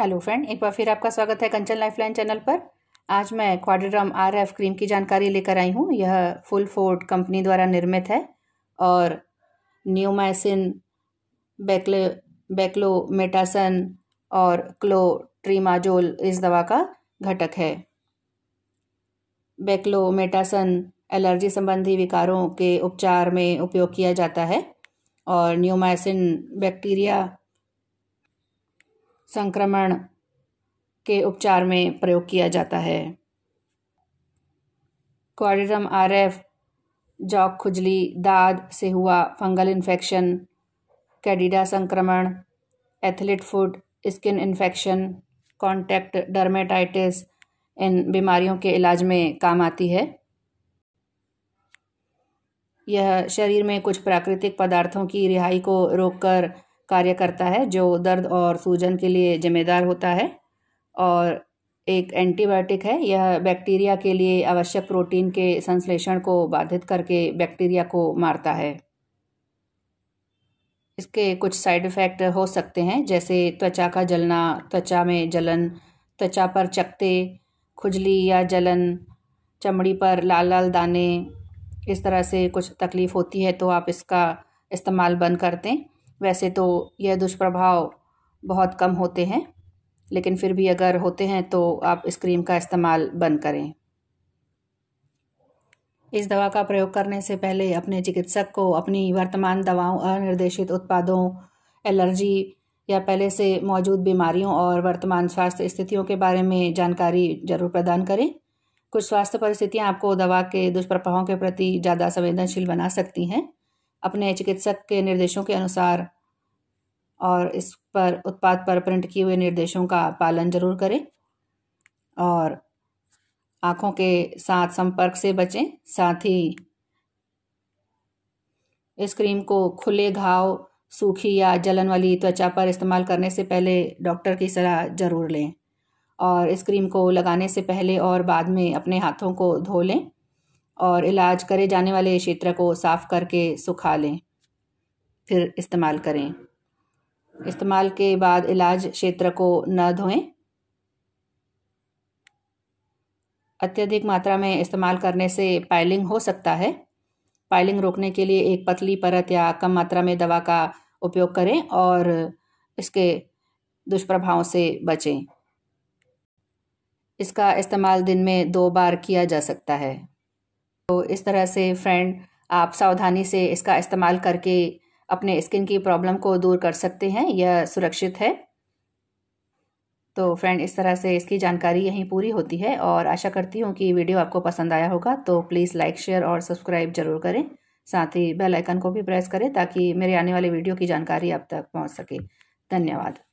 hello friend एक बार फिर आपका स्वागत है कंचन लाइफलाइन चैनल पर आज मैं क्वाड्रम आर एफ क्रीम की जानकारी लेकर आई हूँ यह फुल फोर्ड कंपनी द्वारा निर्मित है और न्यूमाइसिन बैक्लो बैक्लोमेटासन और क्लोट्रीमाजोल इस दवा का घटक है बैक्लोमेटासन एलर्जी संबंधी विकारों के उपचार में उपयोग किया जाता है और न्यूमाइसिन बैक्टीरिया संक्रमण के उपचार में प्रयोग किया जाता है क्वाड्रिडम आर एफ जॉक खुजली दाद से हुआ फंगल इन्फेक्शन कैडिडा संक्रमण athlete foot skin infection contact dermatitis इन बीमारियों के इलाज में काम आती है यह शरीर में कुछ प्राकृतिक पदार्थों की रिहाई को रोककर कार्य करता है जो दर्द और सूजन के लिए जिम्मेदार होता है और एक एंटीबायोटिक है यह बैक्टीरिया के लिए आवश्यक प्रोटीन के संश्लेषण को बाधित करके बैक्टीरिया को मारता है इसके कुछ साइड इफ़ेक्ट हो सकते हैं जैसे त्वचा का जलना त्वचा में जलन त्वचा पर चकते खुजली या जलन चमड़ी पर लाल लाल दाने इस तरह से कुछ तकलीफ़ होती है तो आप इसका इस्तेमाल बंद कर दें वैसे तो यह दुष्प्रभाव बहुत कम होते हैं लेकिन फिर भी अगर होते हैं तो आप इस क्रीम का इस्तेमाल बंद करें इस दवा का प्रयोग करने से पहले अपने चिकित्सक को अपनी वर्तमान दवाओं अनिर्देशित उत्पादों एलर्जी या पहले से मौजूद बीमारियों और वर्तमान स्वास्थ्य स्थितियों के बारे में जानकारी जरूर प्रदान करें कुछ स्वास्थ्य परिस्थितियां आपको दवा के दुष्प्रभावों के प्रति ज़्यादा संवेदनशील बना सकती हैं अपने चिकित्सक के निर्देशों के अनुसार और इस पर उत्पाद पर प्रिंट किए हुए निर्देशों का पालन जरूर करें और आँखों के साथ संपर्क से बचें साथ ही इस क्रीम को खुले घाव सूखी या जलन वाली त्वचा पर इस्तेमाल करने से पहले डॉक्टर की सलाह ज़रूर लें और इस क्रीम को लगाने से पहले और बाद में अपने हाथों को धो लें और इलाज करे जाने वाले क्षेत्र को साफ करके सुखा लें फिर इस्तेमाल करें इस्तेमाल के बाद इलाज क्षेत्र को न धोएं अत्यधिक मात्रा में इस्तेमाल करने से पाइलिंग हो सकता है पाइलिंग रोकने के लिए एक पतली परत या कम मात्रा में दवा का उपयोग करें और इसके दुष्प्रभावों से बचें इसका इस्तेमाल दिन में दो बार किया जा सकता है तो इस तरह से फ्रेंड आप सावधानी से इसका इस्तेमाल करके अपने स्किन की प्रॉब्लम को दूर कर सकते हैं यह सुरक्षित है तो फ्रेंड इस तरह से इसकी जानकारी यहीं पूरी होती है और आशा करती हूँ कि वीडियो आपको पसंद आया होगा तो प्लीज़ लाइक शेयर और सब्सक्राइब जरूर करें साथ ही बेल आइकन को भी प्रेस करें ताकि मेरे आने वाले वीडियो की जानकारी आप तक पहुँच सके धन्यवाद